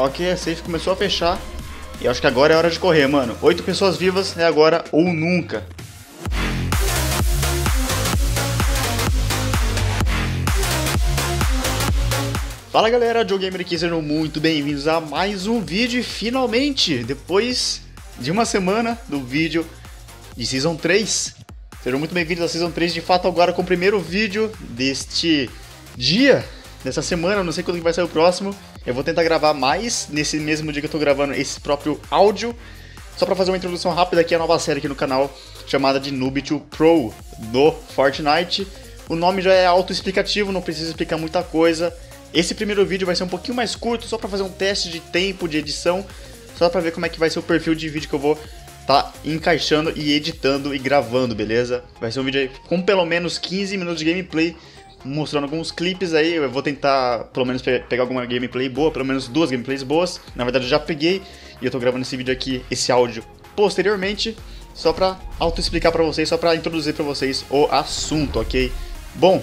Ok, a é safe começou a fechar. E acho que agora é hora de correr, mano. Oito pessoas vivas é agora ou nunca. Fala galera, Joe Gamer aqui, sejam muito bem-vindos a mais um vídeo. Finalmente, depois de uma semana do vídeo de Season 3. Sejam muito bem-vindos à Season 3, de fato agora com o primeiro vídeo deste dia, dessa semana, não sei quando que vai sair o próximo. Eu vou tentar gravar mais nesse mesmo dia que eu tô gravando esse próprio áudio. Só para fazer uma introdução rápida aqui, a nova série aqui no canal, chamada de Noob to Pro do Fortnite. O nome já é autoexplicativo, não precisa explicar muita coisa. Esse primeiro vídeo vai ser um pouquinho mais curto, só para fazer um teste de tempo de edição, só para ver como é que vai ser o perfil de vídeo que eu vou tá encaixando e editando e gravando, beleza? Vai ser um vídeo com pelo menos 15 minutos de gameplay mostrando alguns clipes aí. Eu vou tentar, pelo menos, pe pegar alguma gameplay boa, pelo menos duas gameplays boas. Na verdade, eu já peguei e eu tô gravando esse vídeo aqui, esse áudio, posteriormente, só pra auto-explicar pra vocês, só pra introduzir pra vocês o assunto, ok? Bom,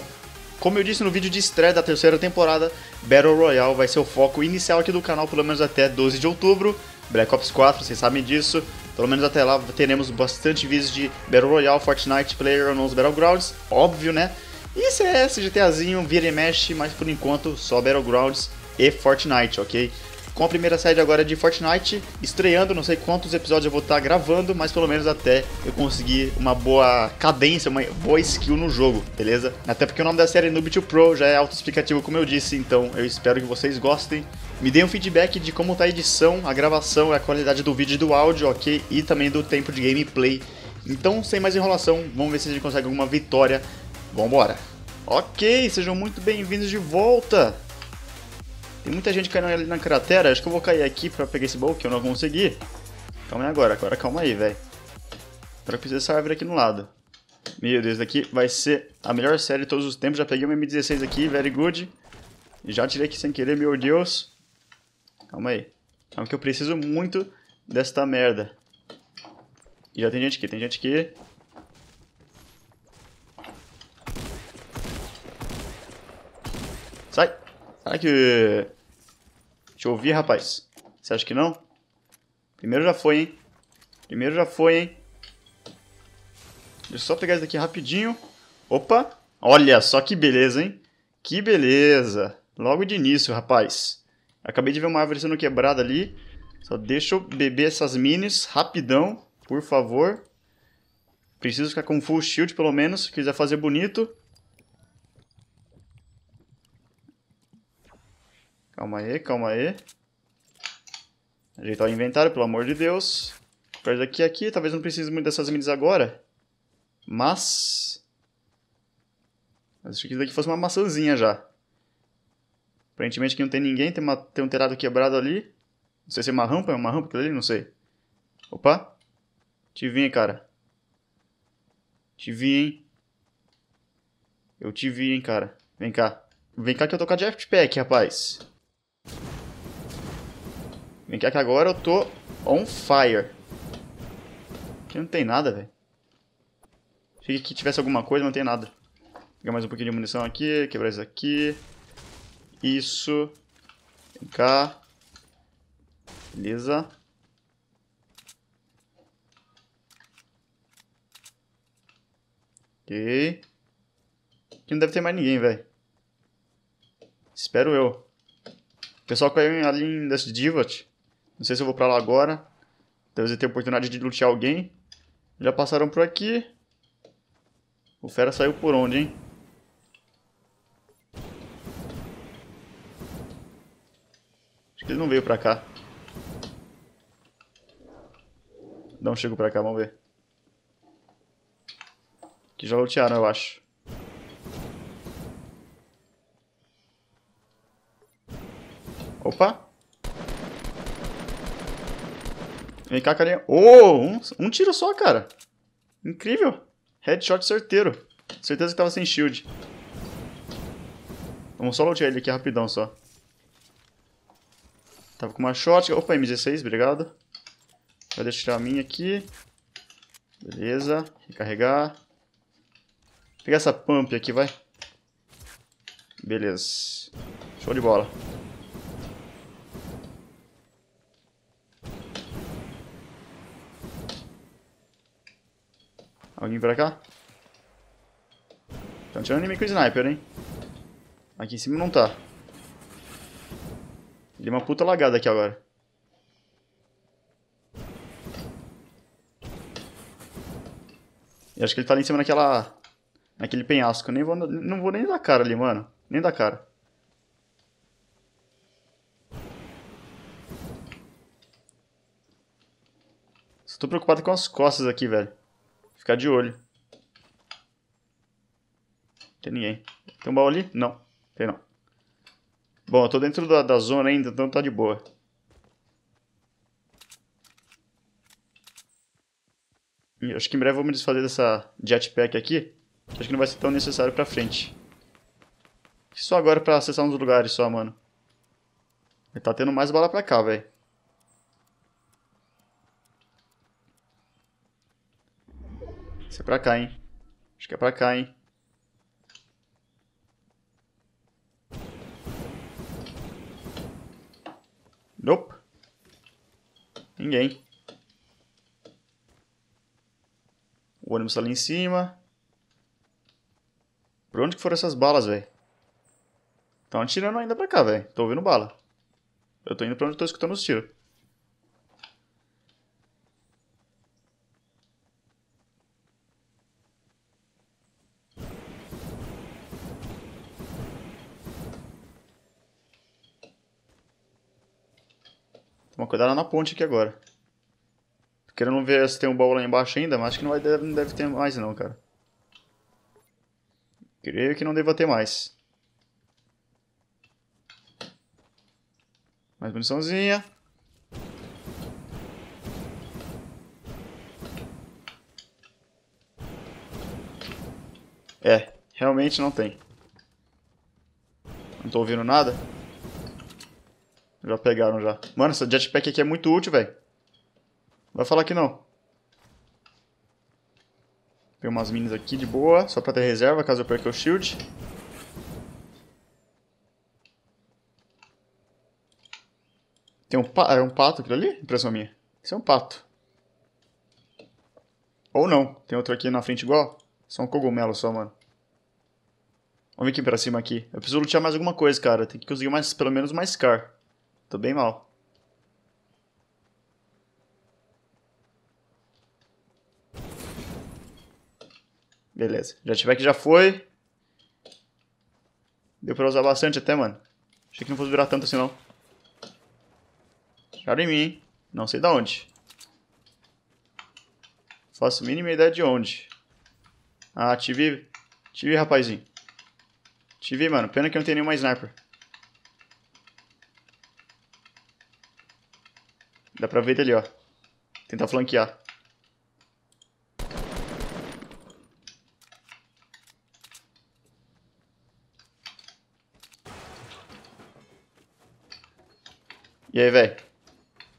como eu disse no vídeo de estreia da terceira temporada, Battle Royale vai ser o foco inicial aqui do canal, pelo menos até 12 de outubro. Black Ops 4, vocês sabem disso. Pelo menos até lá teremos bastante vídeos de Battle Royale, Fortnite, Player PlayerUnknown's Battlegrounds, óbvio, né? Isso é esse GTAzinho, vira e mexe, mas por enquanto só Battlegrounds e Fortnite, ok? Com a primeira série agora de Fortnite, estreando, não sei quantos episódios eu vou estar tá gravando, mas pelo menos até eu conseguir uma boa cadência, uma boa skill no jogo, beleza? Até porque o nome da série é Noob 2 Pro já é autoexplicativo como eu disse, então eu espero que vocês gostem. Me deem um feedback de como tá a edição, a gravação, a qualidade do vídeo e do áudio, ok? E também do tempo de gameplay. Então, sem mais enrolação, vamos ver se a gente consegue alguma vitória Vambora. Ok, sejam muito bem-vindos de volta. Tem muita gente caindo ali na cratera. Acho que eu vou cair aqui pra pegar esse baú que eu não consegui. Calma aí agora, agora calma aí, velho. Agora eu preciso dessa árvore aqui no lado. Meu Deus, daqui vai ser a melhor série de todos os tempos. Já peguei uma M16 aqui, very good. Já tirei aqui sem querer, meu Deus. Calma aí. Calma é que eu preciso muito desta merda. E já tem gente aqui, tem gente aqui. Será que. Deixa eu ouvir, rapaz. Você acha que não? Primeiro já foi, hein? Primeiro já foi, hein? Deixa eu só pegar isso daqui rapidinho. Opa! Olha só que beleza, hein? Que beleza! Logo de início, rapaz. Acabei de ver uma árvore sendo quebrada ali. Só deixa eu beber essas minis rapidão, por favor. Preciso ficar com full shield, pelo menos, se quiser fazer bonito. Calma aí, calma aí. Ajeitar o inventário, pelo amor de Deus. Perto aqui aqui, talvez não precise muito dessas minas agora. Mas... Mas achei que isso daqui fosse uma maçãzinha já. Aparentemente aqui não tem ninguém, tem, uma, tem um telhado quebrado ali. Não sei se é uma rampa, é uma rampa aquilo ali, não sei. Opa! Te vi, hein, cara. Te vi, hein. Eu te vi, hein, cara. Vem cá. Vem cá que eu tô com a jetpack, rapaz. Vem cá que agora eu tô on fire. Aqui não tem nada, velho. Achei que tivesse alguma coisa, mas não tem nada. Vou pegar mais um pouquinho de munição aqui, quebrar isso aqui. Isso. Vem cá. Beleza. Ok. Aqui não deve ter mais ninguém, velho. Espero eu. O pessoal caiu ali em Dust Divot. Não sei se eu vou para lá agora. Talvez eu tenha oportunidade de lutear alguém. Já passaram por aqui. O fera saiu por onde, hein? Acho que ele não veio pra cá. Não chego pra cá, vamos ver. Que já lutearam, eu acho. Opa! Vem cá, carinha. Oh, um, um tiro só, cara. Incrível. Headshot certeiro. Certeza que tava sem shield. Vamos só lotear ele aqui rapidão, só. Tava com uma shot. Opa, M16, obrigado. Vai deixar a minha aqui. Beleza. Recarregar. Vou pegar essa pump aqui, vai. Beleza. Show de bola. Alguém pra cá? Estão tirando inimigo com sniper, hein? Aqui em cima não tá. Deu uma puta lagada aqui agora. E acho que ele tá ali em cima naquela... Naquele penhasco. Nem vou, não vou nem dar cara ali, mano. Nem dar cara. Estou preocupado com as costas aqui, velho. Ficar de olho. Tem ninguém. Tem um baú ali? Não. Tem não. Bom, eu tô dentro da, da zona ainda, então tá de boa. acho que em breve eu vou me desfazer dessa jetpack aqui. Acho que não vai ser tão necessário pra frente. Só agora pra acessar uns lugares só, mano. Ele tá tendo mais bala pra cá, velho. Isso é pra cá, hein? Acho que é pra cá, hein? Nope. Ninguém. O ônibus tá ali em cima. Pra onde que foram essas balas, velho? Estão atirando ainda pra cá, velho. Tô ouvindo bala. Eu tô indo pra onde eu tô escutando os tiros. Toma cuidado na ponte aqui agora. Tô querendo ver se tem um baú lá embaixo ainda, mas acho que não, vai, não deve ter mais não, cara. Creio que não deva ter mais. Mais muniçãozinha. É, realmente não tem. Não tô ouvindo nada. Já pegaram já. Mano, essa jetpack aqui é muito útil, velho. Vai falar que não. Tem umas minas aqui de boa, só pra ter reserva, caso eu perca o shield. Tem um, pa é um pato aquilo ali? Impressão minha. Isso é um pato. Ou não. Tem outro aqui na frente igual. Só um cogumelo só, mano. Vamos vir aqui pra cima aqui. Eu preciso lutear mais alguma coisa, cara. Tem que conseguir mais, pelo menos mais car. Tô bem mal. Beleza. Já tiver que já foi. Deu pra usar bastante até, mano. Achei que não fosse virar tanto assim, não. Cara em mim, hein? Não sei da onde. Faço mínima ideia de onde. Ah, te vi. Te vi, rapazinho. Te vi, mano. Pena que não tem nenhuma sniper. Dá pra ver dele, ó. Tentar flanquear. E aí, velho?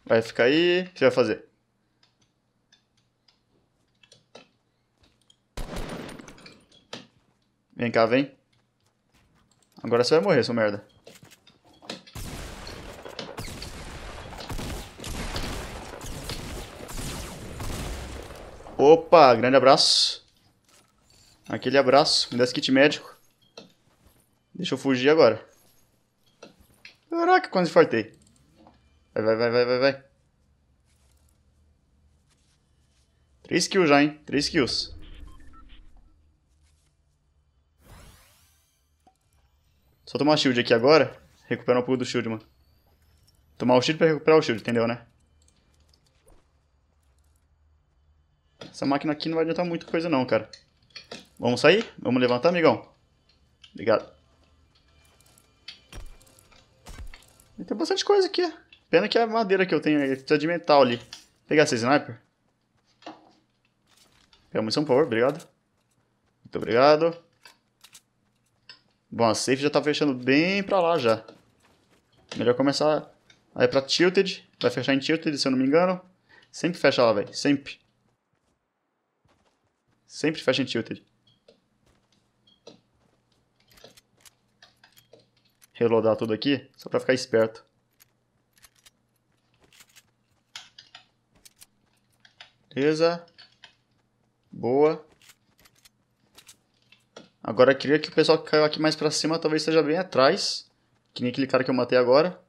Vai ficar aí? O que você vai fazer? Vem cá, vem. Agora você vai morrer, seu merda. Opa, grande abraço. Aquele abraço. Me dá esse kit médico. Deixa eu fugir agora. Caraca, quase fartei. Vai, vai, vai, vai, vai, vai. Três kills já, hein? Três kills. Só tomar shield aqui agora. Recuperar um pouco do shield, mano. Tomar o shield pra recuperar o shield, entendeu, né? Essa máquina aqui não vai adiantar muita coisa não, cara. Vamos sair? Vamos levantar, amigão? Obrigado. E tem bastante coisa aqui. Pena que é a madeira que eu tenho aí. Precisa de metal ali. Vou pegar esse sniper. Pega a munição, por favor. Obrigado. Muito obrigado. Bom, a safe já tá fechando bem pra lá já. Melhor começar... Aí pra Tilted. Vai fechar em Tilted, se eu não me engano. Sempre fecha lá, velho. Sempre. Sempre em tilted. Reloadar tudo aqui, só pra ficar esperto. Beleza. Boa. Agora eu queria que o pessoal que caiu aqui mais pra cima talvez esteja bem atrás. Que nem aquele cara que eu matei agora.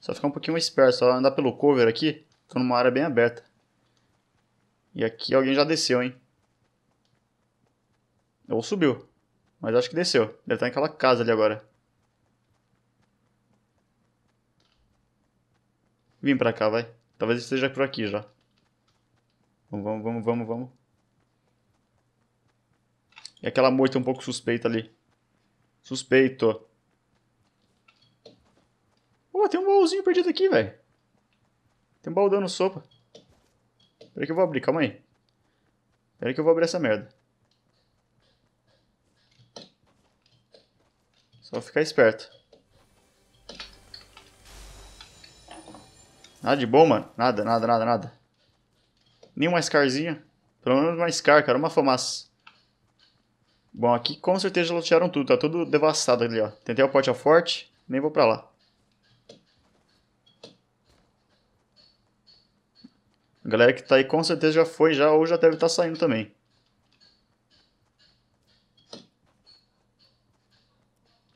Só ficar um pouquinho mais esperto, só andar pelo cover aqui. Tô numa área bem aberta. E aqui alguém já desceu, hein? Ou subiu. Mas acho que desceu. Deve estar naquela casa ali agora. Vim pra cá, vai. Talvez esteja por aqui já. Vamos, vamos, vamos, vamos, vamos. E aquela moita um pouco suspeita ali. Suspeito. Pô, tem um baúzinho perdido aqui, velho. Tem um baú dando sopa. Peraí que eu vou abrir, calma aí. Peraí que eu vou abrir essa merda. Só ficar esperto. Nada de bom, mano. Nada, nada, nada, nada. Nenhuma scarzinha. Pelo menos uma scar, cara. Uma fumaça. Bom, aqui com certeza lotearam tudo. Tá tudo devastado ali, ó. Tentei o pote a forte. Nem vou pra lá. A galera que tá aí com certeza já foi já ou já deve estar tá saindo também.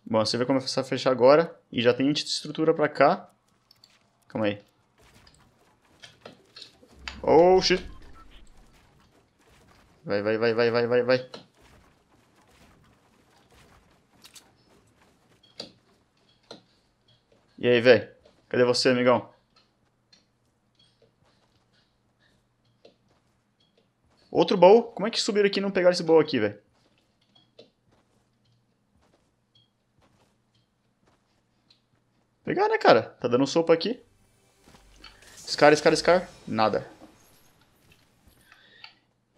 Bom, você vai começar a fechar agora e já tem estrutura pra cá. Calma aí. Oh, shit. Vai, vai, vai, vai, vai, vai, vai. E aí, velho? Cadê você, amigão? Outro bowl? Como é que subiram aqui e não pegaram esse bowl aqui, velho? Pegar, né, cara? Tá dando sopa aqui. Scar, Scar, Scar. Nada.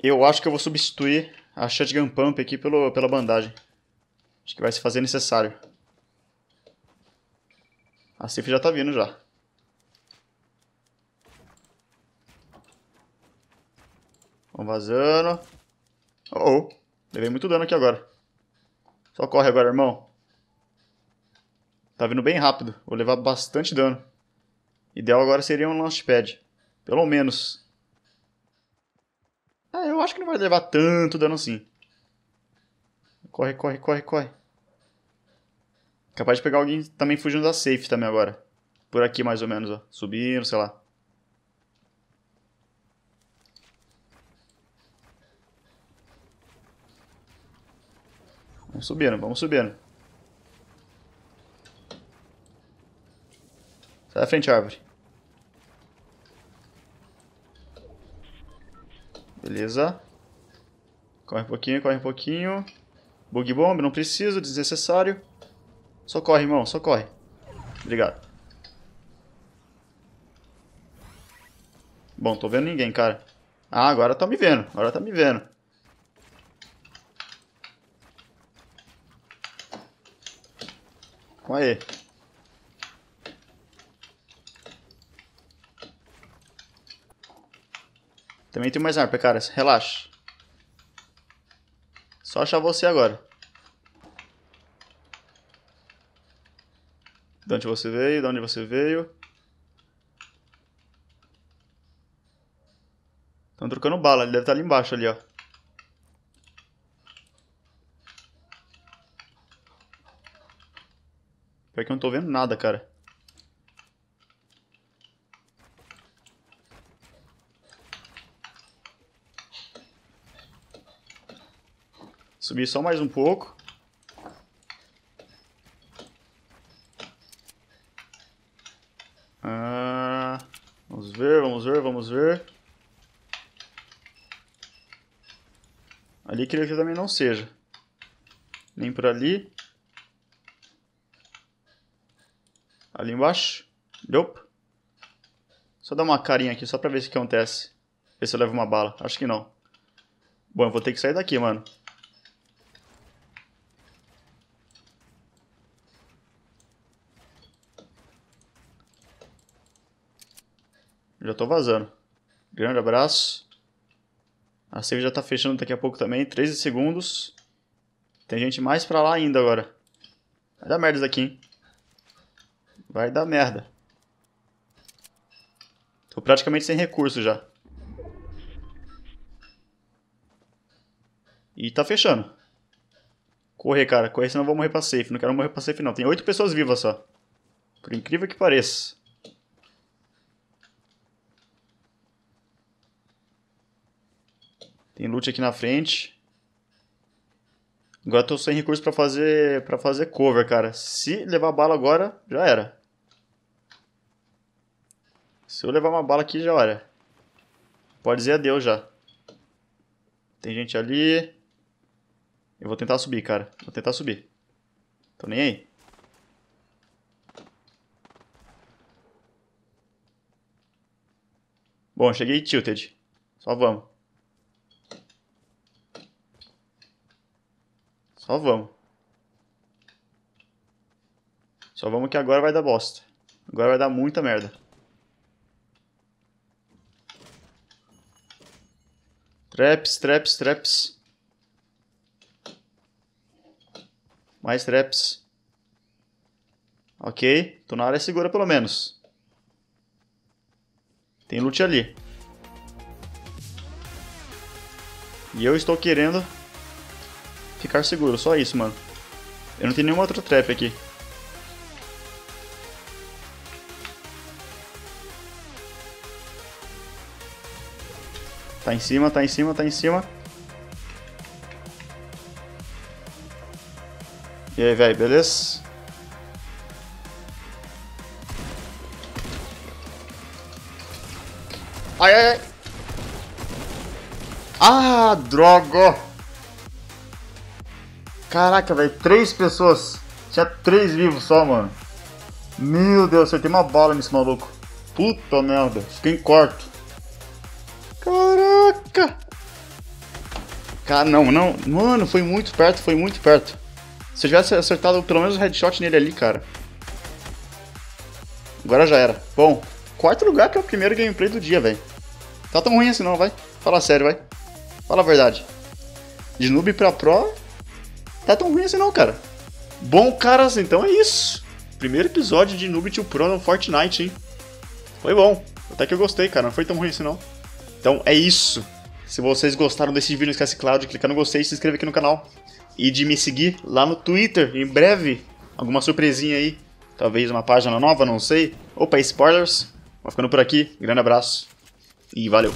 Eu acho que eu vou substituir a Shotgun Pump aqui pelo, pela bandagem. Acho que vai se fazer necessário. A safe já tá vindo já. Vamos vazando. Oh, oh. Levei muito dano aqui agora. Só corre agora, irmão. Tá vindo bem rápido. Vou levar bastante dano. Ideal agora seria um launchpad. Pelo menos. Ah, eu acho que não vai levar tanto dano assim. Corre, corre, corre, corre. Capaz de pegar alguém também fugindo da safe também agora. Por aqui mais ou menos, ó. Subindo, sei lá. Vamos subindo, vamos subindo. Sai da frente, árvore. Beleza. Corre um pouquinho, corre um pouquinho. Bug Bomb, não preciso, desnecessário. Só corre, irmão, só corre. Obrigado. Bom, tô vendo ninguém, cara. Ah, agora tá me vendo, agora tá me vendo. Com aí. Também tem mais arma, cara. Relaxa. Só achar você agora. De onde você veio, de onde você veio. Estão trocando bala, ele deve estar tá ali embaixo, ali, ó. Pior que eu não tô vendo nada, cara. Subir só mais um pouco. Ah, vamos ver, vamos ver, vamos ver. Ali queria que também não seja. Nem por ali. ali embaixo. Nope. Só dar uma carinha aqui, só pra ver o que acontece. Ver se eu levo uma bala. Acho que não. Bom, eu vou ter que sair daqui, mano. Já tô vazando. Grande abraço. A save já tá fechando daqui a pouco também. 13 segundos. Tem gente mais pra lá ainda agora. Vai dar merda isso daqui, hein? Vai dar merda. Tô praticamente sem recurso já. E tá fechando. Correr, cara. Correr, senão eu vou morrer pra safe. Não quero morrer pra safe, não. Tem oito pessoas vivas só. Por incrível que pareça. Tem loot aqui na frente. Agora eu tô sem recurso pra fazer, pra fazer cover, cara. Se levar bala agora, já era. Se eu levar uma bala aqui, já olha. Pode dizer adeus já. Tem gente ali. Eu vou tentar subir, cara. Vou tentar subir. Tô nem aí. Bom, cheguei tilted. Só vamos. Só vamos. Só vamos que agora vai dar bosta. Agora vai dar muita merda. Traps, traps, traps. Mais traps. Ok. Tô na área segura, pelo menos. Tem loot ali. E eu estou querendo ficar seguro. Só isso, mano. Eu não tenho nenhuma outra trap aqui. Tá em cima, tá em cima, tá em cima. E aí, velho, beleza? Ai, ai, ai. Ah, droga. Caraca, velho, três pessoas. Tinha três vivos só, mano. Meu Deus, acertei uma bala nesse maluco. Puta merda, fiquei em quarto. Caraca! Cara, não, não. Mano, foi muito perto, foi muito perto. Se eu tivesse acertado pelo menos o um headshot nele ali, cara. Agora já era. Bom, quarto lugar que é o primeiro gameplay do dia, velho. Tá tão ruim assim não, vai. Fala sério, vai. Fala a verdade. De noob pra pro, tá tão ruim assim não, cara. Bom, caras, então é isso. Primeiro episódio de noob to pro no Fortnite, hein. Foi bom. Até que eu gostei, cara. Não foi tão ruim assim não. Então é isso. Se vocês gostaram desse vídeo, não esquece, claro, de clicar no gostei, se inscrever aqui no canal e de me seguir lá no Twitter. Em breve, alguma surpresinha aí. Talvez uma página nova, não sei. Opa, spoilers. Vou ficando por aqui. Grande abraço e valeu.